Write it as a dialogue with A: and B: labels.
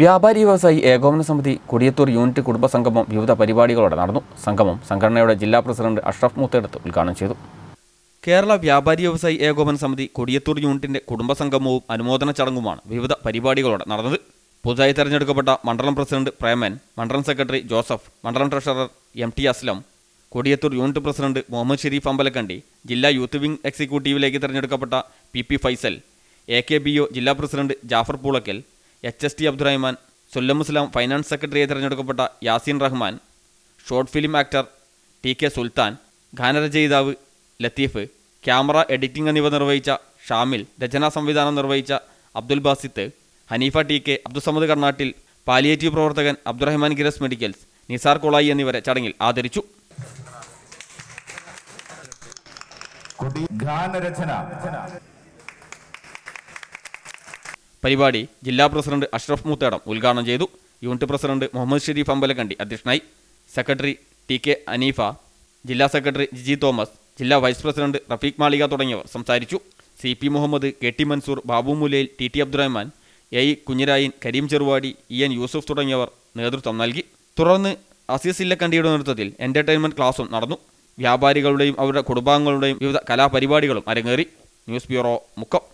A: വ്യാപാരി വ്യവസായി ഏകോപന സമിതി കൊടിയത്തൂർ യൂണിറ്റ് കുടുംബസംഗമം വിവിധ പരിപാടികളോടെ നടന്നു സംഗമം സംഘടനയുടെ ജില്ലാ പ്രസിഡന്റ് അഷ്റഫ് മൂത്തെടുത്ത് ഉദ്ഘാടനം ചെയ്തു കേരള വ്യാപാരി വ്യവസായി ഏകോപന സമിതി കൊടിയത്തൂർ യൂണിറ്റിന്റെ കുടുംബസംഗമവും അനുമോദന ചടങ്ങുമാണ് വിവിധ പരിപാടികളോടെ നടന്നത് പുതുതായി തെരഞ്ഞെടുക്കപ്പെട്ട മണ്ഡലം പ്രസിഡന്റ് പ്രേമൻ മണ്ഡലം സെക്രട്ടറി ജോസഫ് മണ്ഡലം treasurer M T Aslam Kodiyathur unit president Muhammad Sharif Ambalakandi ജില്ലാ യൂത്ത് വിംഗ് എക്സിക്യൂട്ടീവിലേക്ക് തിരഞ്ഞെടുക്കപ്പെട്ട P P Faisal A K B O ജില്ലാ president Jafar Poolakkal H S T Abdurahman Sullamussalam finance സെക്രട്ടറിയെ തിരഞ്ഞെടുക്കപ്പെട്ട Yaseen Rahman short film actor T K Sultan ഗാനരചയിതാവ് ലത്തീഫ് ക്യാമറ എഡിറ്റിംഗ് എന്നിവ നിർവഹിച്ച ഷാമിൽ രചനാ സംവിധാനം നിർവഹിച്ച അബ്ദുൽ ബാസിത്ത് ഹനീഫ ടി കെ അബ്ദുസമദ് കർണാട്ടിൽ പാലിയേറ്റീവ് പ്രവർത്തകൻ അബ്ദുറഹ്മാൻ ഗിരസ് മെഡിക്കൽസ് നിസാർ കൊളായി എന്നിവരെ ചടങ്ങിൽ ആദരിച്ചു
B: ഗാനരചന
A: പരിപാടി ജില്ലാ പ്രസിഡന്റ് അഷ്റഫ് മൂത്തേടം ഉദ്ഘാടനം ചെയ്തു യൂണിറ്റ് പ്രസിഡന്റ് മുഹമ്മദ് ഷെരീഫ് അമ്പലക്കണ്ടി അധ്യക്ഷനായി സെക്രട്ടറി ടി കെ അനീഫ ജില്ലാ സെക്രട്ടറി ജിജി തോമസ് ജില്ലാ വൈസ് പ്രസിഡന്റ് റഫീഖ് മാളിക തുടങ്ങിയവർ സംസാരിച്ചു C P Muhammad K T Mansoor Babu Mulayil T T Abdurahman A Kunhirayin Kareem Cheruvadi E N Yusuf തുടങ്ങിയവർ നേതൃത്വം നൽകി തുടർന്ന് അസീസ് ഇല്ലക്കണ്ടിയുടെ നേതൃത്വത്തിൽ എൻ്റർടൈൻമെൻറ്റ് ക്ലാസും നടന്നു വ്യാപാരികളുടെയും അവരുടെ കുടുംബാംഗങ്ങളുടെയും വിവിധ കലാപരിപാടികളും അരങ്ങേറി ന്യൂസ് ബ്യൂറോ മുക്കം